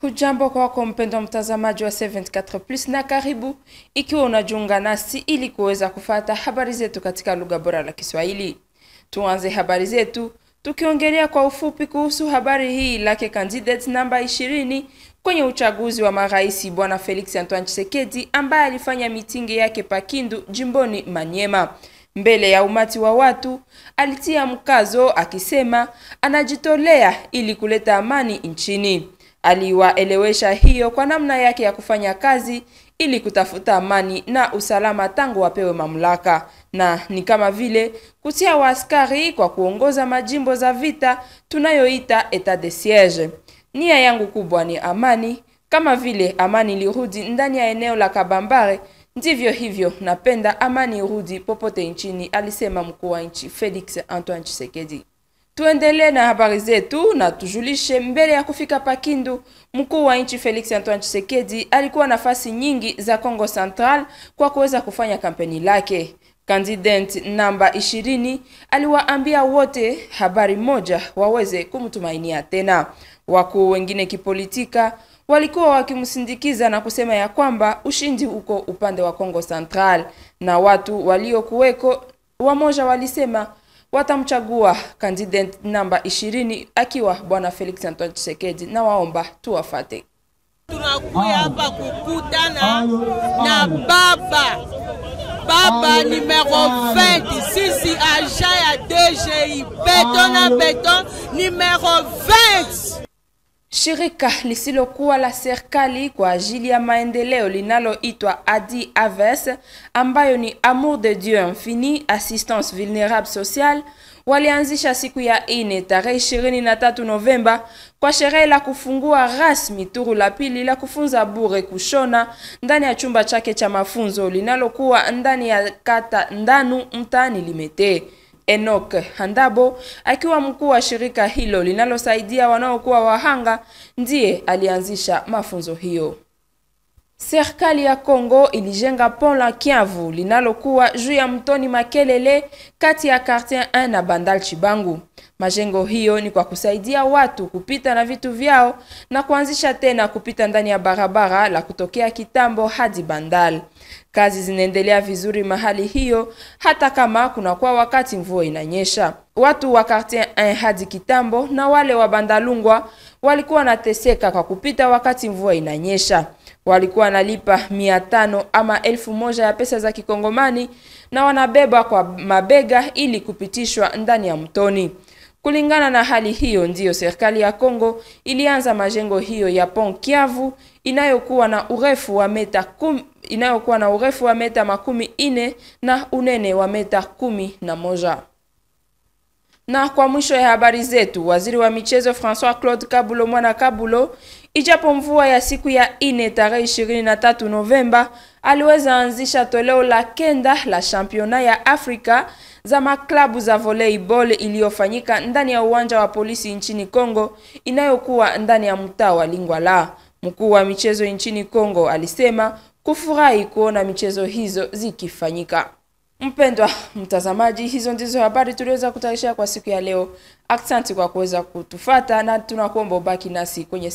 Hujambo kwako mpendwa mtazamaji wa 74 Plus na karibu ikiwa unajiunga nasi ili kuweza kufata habari zetu katika lugha bora la Kiswahili. Tuanze habari zetu tukiongelea kwa ufupi kuhusu habari hii lake candidate namba 20 kwenye uchaguzi wa marais Bwana Felix Antoine Tshisekedi ambaye alifanya mitingi yake Pakindu jimboni Manyema mbele ya umati wa watu, alitia mkazo akisema anajitolea ili kuleta amani nchini aliwaelewesha hiyo kwa namna yake ya kufanya kazi ili kutafuta amani na usalama tangu wapewe mamlaka, na ni kama vile kutia waaskari kwa kuongoza majimbo za vita tunayoita etat de siege. Nia yangu kubwa ni amani, kama vile amani lirudi ndani ya eneo la Kabambare, ndivyo hivyo napenda amani irudi popote nchini, alisema mkuu wa nchi Felix Antoine Tshisekedi. Tuendelee na habari zetu na tujulishe mbele ya kufika Pakindu, mkuu wa nchi Felix Antoine Tshisekedi alikuwa nafasi nyingi za Kongo Central kwa kuweza kufanya kampeni lake. Candidate namba ishirini aliwaambia wote habari moja, waweze kumtumainia tena. Wakuu wengine kipolitika walikuwa wakimsindikiza na kusema ya kwamba ushindi uko upande wa Kongo Central, na watu waliokuweko wamoja walisema watamchagua candidate namba 20 akiwa bwana Felix Antoine Tshisekedi, na waomba tuwafate. Tunakuya hapa kukutana na baba baba numero 20 sisi agent ya DGI beton na beton numero 20 Shirika lisilokuwa la serikali kwa ajili ya maendeleo linaloitwa Adi Aves, ambayo ni Amour de Dieu Infini Assistance Vulnerable sociale walianzisha siku ya ine tarehe 23 Novemba kwa sherehe la kufungua rasmi turu la pili la kufunza bure kushona ndani ya chumba chake cha mafunzo linalokuwa ndani ya kata Ndanu mtaani Limete. Enoch Handabo akiwa mkuu wa shirika hilo linalosaidia wanaokuwa wahanga ndiye alianzisha mafunzo hiyo. Serikali ya Kongo ilijenga pont la Kiavu linalokuwa juu ya mtoni Makelele kati ya Quartier 1 na Bandal Chibangu. Majengo hiyo ni kwa kusaidia watu kupita na vitu vyao na kuanzisha tena kupita ndani ya barabara la kutokea Kitambo hadi Bandal. Kazi zinaendelea vizuri mahali hiyo hata kama kunakuwa wakati mvua inanyesha watu wa kartier 1 hadi Kitambo na wale wa Bandalungwa walikuwa wanateseka kwa kupita wakati mvua inanyesha. Walikuwa wanalipa mia tano ama elfu moja ya pesa za Kikongomani na wanabeba kwa mabega ili kupitishwa ndani ya mtoni. Kulingana na hali hiyo, ndiyo serikali ya Kongo ilianza majengo hiyo ya Pont Kiavu inayokuwa na urefu wa meta kum, inayokuwa na urefu wa meta makumi ine na unene wa meta kumi na moja. Na kwa mwisho ya habari zetu, waziri wa michezo Francois Claude Kabulo Mwana Kabulo, ijapo mvua ya siku ya ine tarehe 23 Novemba, aliweza anzisha toleo la kenda la championa ya Afrika za maklabu za volleyball iliyofanyika ndani ya uwanja wa polisi nchini Kongo inayokuwa ndani ya mtaa wa Lingwala. Mkuu wa michezo nchini Kongo alisema kufurahi kuona michezo hizo zikifanyika. Mpendwa mtazamaji, hizo ndizo habari tuliweza kutayarishia kwa siku ya leo. Aksanti kwa kuweza kutufata na tunakuomba ubaki nasi kwenye